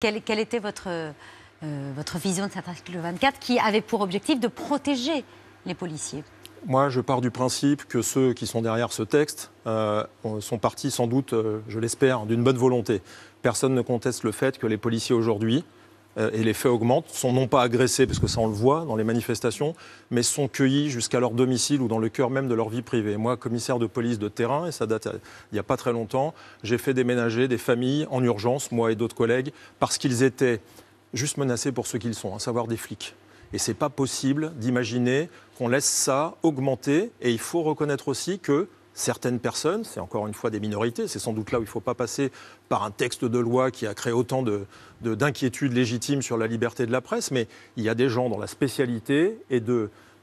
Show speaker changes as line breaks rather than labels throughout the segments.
Quelle, était votre, euh, votre vision de cet article 24 qui avait pour objectif de protéger
les policiers moi, je pars du principe que ceux qui sont derrière ce texte euh, sont partis sans doute, euh, je l'espère, d'une bonne volonté. Personne ne conteste le fait que les policiers aujourd'hui, euh, et les faits augmentent, sont non pas agressés, parce que ça on le voit dans les manifestations, mais sont cueillis jusqu'à leur domicile ou dans le cœur même de leur vie privée. Moi, commissaire de police de terrain, et ça date euh, il n'y a pas très longtemps, j'ai fait déménager des familles en urgence, moi et d'autres collègues, parce qu'ils étaient juste menacés pour ce qu'ils sont, à hein, savoir des flics. Et n'est pas possible d'imaginer qu'on laisse ça augmenter. Et il faut reconnaître aussi que certaines personnes, c'est encore une fois des minorités, c'est sans doute là où il ne faut pas passer par un texte de loi qui a créé autant d'inquiétudes légitimes sur la liberté de la presse, mais il y a des gens dans la spécialité et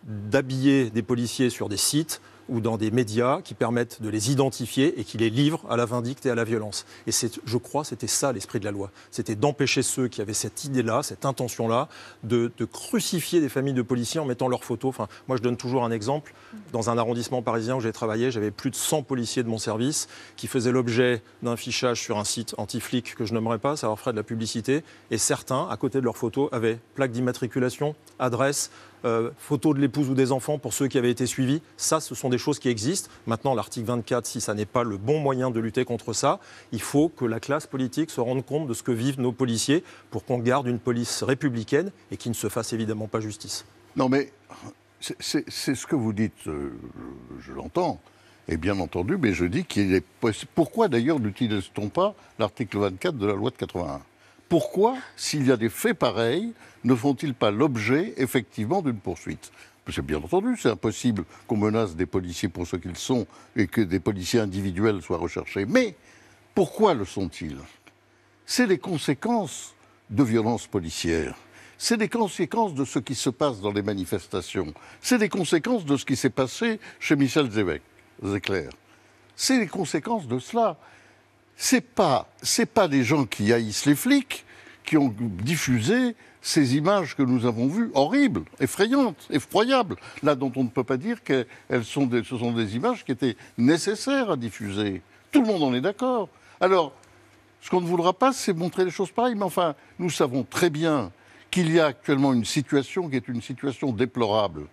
d'habiller des policiers sur des sites ou dans des médias qui permettent de les identifier et qui les livrent à la vindicte et à la violence. Et je crois c'était ça l'esprit de la loi. C'était d'empêcher ceux qui avaient cette idée-là, cette intention-là, de, crucifier des familles de policiers en mettant leurs photos. Enfin, moi, je donne toujours un exemple. Dans un arrondissement parisien où j'ai travaillé, j'avais plus de 100 policiers de mon service qui faisaient l'objet d'un fichage sur un site anti-flic que je nommerai pas, ça leur ferait de la publicité. Et certains, à côté de leurs photos, avaient plaque d'immatriculation, adresse, euh, photos de l'épouse ou des enfants pour ceux qui avaient été suivis. Ça, ce sont des choses qui existent. Maintenant, l'article 24, si ça n'est pas le bon moyen de lutter contre ça, il faut que la classe politique se rende compte de ce que vivent nos policiers pour qu'on garde une police républicaine et qui ne se fasse évidemment pas justice. Non, mais
c'est ce que vous dites, euh, je, l'entends. Et bien entendu, mais je dis qu'il est. Pourquoi d'ailleurs n'utilise-t-on pas l'article 24 de la loi de 81 pourquoi, s'il y a des faits pareils, ne font-ils pas l'objet, effectivement, d'une poursuite c'est bien entendu, c'est impossible qu'on menace des policiers pour ce qu'ils sont et que des policiers individuels soient recherchés. Mais pourquoi le sont-ils C'est les conséquences de violences policières. C'est les conséquences de ce qui se passe dans les manifestations. C'est les conséquences de ce qui s'est passé chez Michel Zéclair. C'est les conséquences de cela c'est pas c'est pas des gens qui haïssent les flics qui ont diffusé ces images que nous avons vues, horribles, effrayantes, effroyables, là dont on ne peut pas dire qu'elles sont ce sont des images qui étaient nécessaires à diffuser. Tout le monde en est d'accord. Alors, ce qu'on ne voudra pas, c'est montrer les choses pareilles, mais enfin, nous savons très bien qu'il y a actuellement une situation qui est une situation déplorable.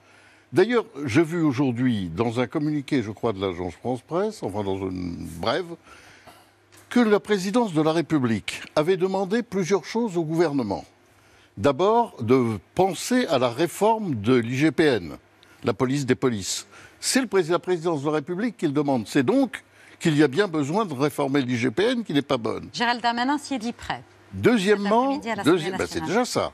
D'ailleurs, j'ai vu aujourd'hui, dans un communiqué, je crois, de l'agence France-Presse, enfin dans une brève, que la présidence de la République avait demandé plusieurs choses au gouvernement. D'abord, de penser à la réforme de l'IGPN, la police des polices. C'est la présidence de la République qui le demande. C'est donc qu'il y a bien besoin de réformer l'IGPN, qui n'est pas bonne. Gérald Darmanin s'y est dit prêt. Deuxièmement, bah, c'est déjà ça.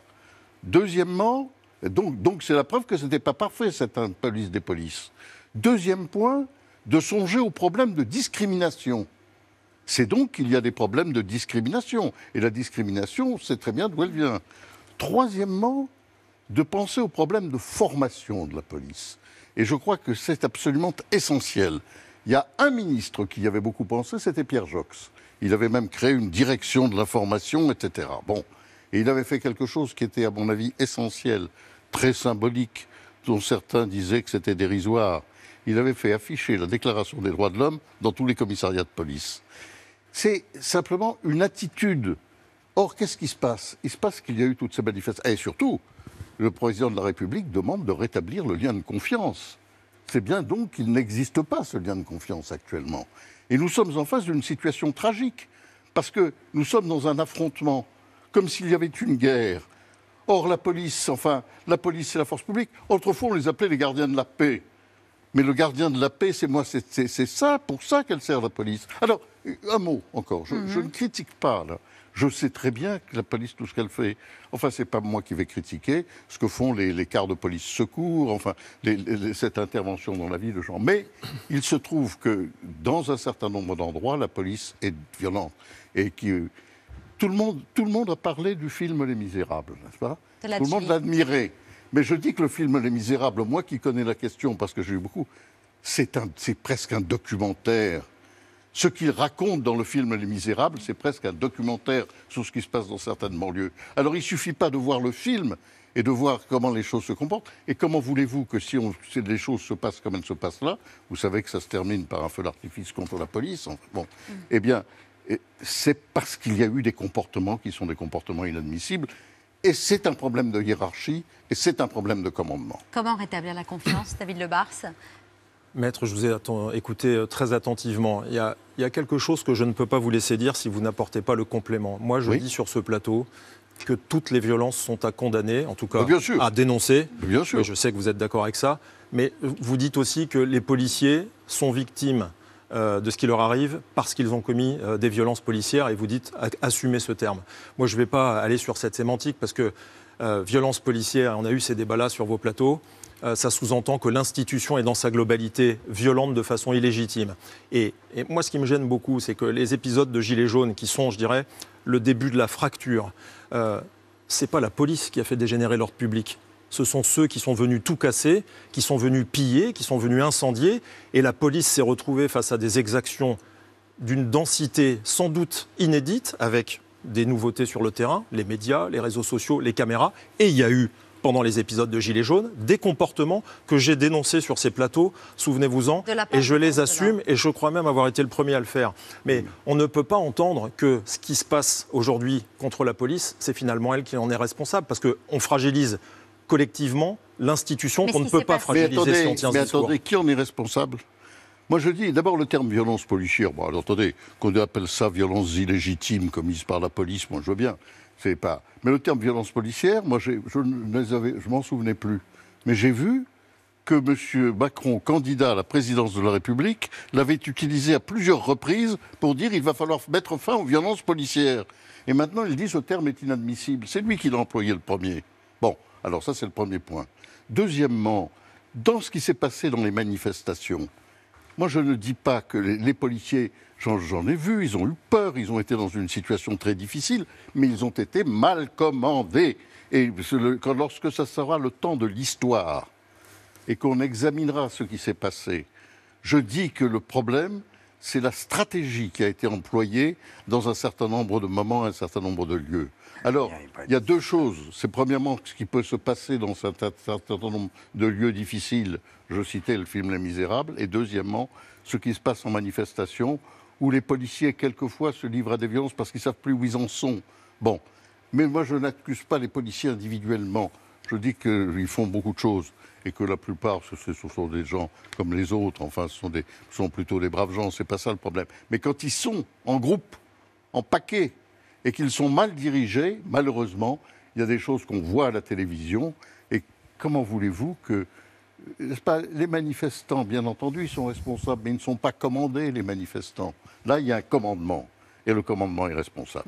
Deuxièmement, donc, donc c'est la preuve que ce n'était pas parfait cette police des polices. Deuxième point, de songer au problème de discrimination c'est donc qu'il y a des problèmes de discrimination. Et la discrimination, on sait très bien d'où elle vient. Troisièmement, de penser aux problèmes de formation de la police. Et je crois que c'est absolument essentiel. Il y a un ministre qui y avait beaucoup pensé, c'était Pierre Jox. Il avait même créé une direction de la formation, etc. Bon. Et il avait fait quelque chose qui était, à mon avis, essentiel, très symbolique, dont certains disaient que c'était dérisoire. Il avait fait afficher la déclaration des droits de l'homme dans tous les commissariats de police. C'est simplement une attitude. Or, qu'est-ce qui se passe Il se passe qu'il y a eu toutes ces manifestations. Et surtout, le président de la République demande de rétablir le lien de confiance. C'est bien donc qu'il n'existe pas ce lien de confiance actuellement. Et nous sommes en face d'une situation tragique, parce que nous sommes dans un affrontement, comme s'il y avait une guerre. Or, la police, enfin, la police et la force publique, autrefois on les appelait les gardiens de la paix. Mais le gardien de la paix, c'est moi, c'est ça, pour ça qu'elle sert la police. Alors, un mot encore, je, ne critique pas là. Je sais très bien que la police, tout ce qu'elle fait. Enfin, c'est pas moi qui vais critiquer ce que font les, les quarts de police secours, enfin, cette intervention dans la vie de gens. Mais il se trouve que dans un certain nombre d'endroits, la police est violente. Et qui, tout, le monde, tout le monde a parlé du film Les Misérables, n'est-ce pas Tout le monde l'a admiré. Mais je dis que le film Les Misérables, moi qui connais la question, parce que j'ai eu beaucoup, c'est presque un documentaire. Ce qu'il raconte dans le film Les Misérables, c'est presque un documentaire sur ce qui se passe dans certaines banlieues. Alors il ne suffit pas de voir le film et de voir comment les choses se comportent. Et comment voulez-vous que si, on, les choses se passent comme elles se passent là, vous savez que ça se termine par un feu d'artifice contre la police Bon, mm. eh bien, eh, c'est parce qu'il y a eu des comportements qui sont des comportements inadmissibles et c'est un problème de hiérarchie et c'est un problème de commandement.
Comment rétablir la confiance, David Lebars Maître, je vous ai écouté euh, très attentivement. Il y, a, quelque chose que je ne peux pas vous laisser dire si vous n'apportez pas le complément. Moi, je dis sur ce plateau que toutes les violences sont à condamner, en tout cas à dénoncer. Bien sûr. je sais que vous êtes d'accord avec ça. Mais euh, vous dites aussi que les policiers sont victimes euh, de ce qui leur arrive parce qu'ils ont commis euh, des violences policières et vous dites assumez ce terme. Moi, je ne vais pas aller sur cette sémantique parce que euh, violence policière, on a eu ces débats-là sur vos plateaux. ça sous-entend que l'institution est dans sa globalité violente de façon illégitime. Et, moi, ce qui me gêne beaucoup, c'est que les épisodes de Gilets jaunes, qui sont, je dirais, le début de la fracture, ce n'est pas la police qui a fait dégénérer l'ordre public ce sont ceux qui sont venus tout casser, qui sont venus piller, qui sont venus incendier, et la police s'est retrouvée face à des exactions d'une densité sans doute inédite, avec des nouveautés sur le terrain, les médias, les réseaux sociaux, les caméras, et il y a eu pendant les épisodes de Gilets jaunes, des comportements que j'ai dénoncés sur ces plateaux, souvenez-vous-en, et je les assume, et je crois même avoir été le premier à le faire. Mais on ne peut pas entendre que ce qui se passe aujourd'hui contre la police, c'est finalement elle qui en est responsable, parce qu'on fragilise collectivement l'institution qu'on ne peut pas fragiliser mais attendez, mais attendez,
qui en est responsable moi, je dis d'abord le terme violence policière. Bon, alors, attendez, qu'on appelle ça violence illégitime commise par la police, moi, je veux bien. C'est pas. Mais le terme violence policière, moi, je ne m'en souvenais plus. Mais j'ai vu que M. Macron, candidat à la présidence de la République, l'avait utilisé à plusieurs reprises pour dire il va falloir mettre fin aux violences policières. Et maintenant, il dit ce terme est inadmissible. C'est lui qui l'a employé le premier. Bon, alors ça, c'est le premier point. Deuxièmement, dans ce qui s'est passé dans les manifestations, moi, je ne dis pas que les, policiers, j'en ai vu, ils ont eu peur, ils ont été dans une situation très difficile, mais ils ont été mal commandés. Et lorsque ça sera le temps de l'histoire et qu'on examinera ce qui s'est passé, je dis que le problème, c'est la stratégie qui a été employée dans un certain nombre de moments, un certain nombre de lieux. Alors, il y a deux choses. C'est premièrement ce qui peut se passer dans un certain nombre de lieux difficiles. Je citais le film Les Misérables. Et deuxièmement, ce qui se passe en manifestation, où les policiers, quelquefois, se livrent à des violences parce qu'ils ne savent plus où ils en sont. Bon. Mais moi, je n'accuse pas les policiers individuellement. Je dis qu'ils font beaucoup de choses et que la plupart, ce, sont des gens comme les autres, enfin, ce sont, des, sont plutôt des braves gens, c'est pas ça le problème. Mais quand ils sont en groupe, en paquet, et qu'ils sont mal dirigés, malheureusement, il y a des choses qu'on voit à la télévision, et comment voulez-vous que pas, les manifestants, bien entendu, ils sont responsables, mais ils ne sont pas commandés, les manifestants. Là, il y a un commandement, et le commandement est responsable.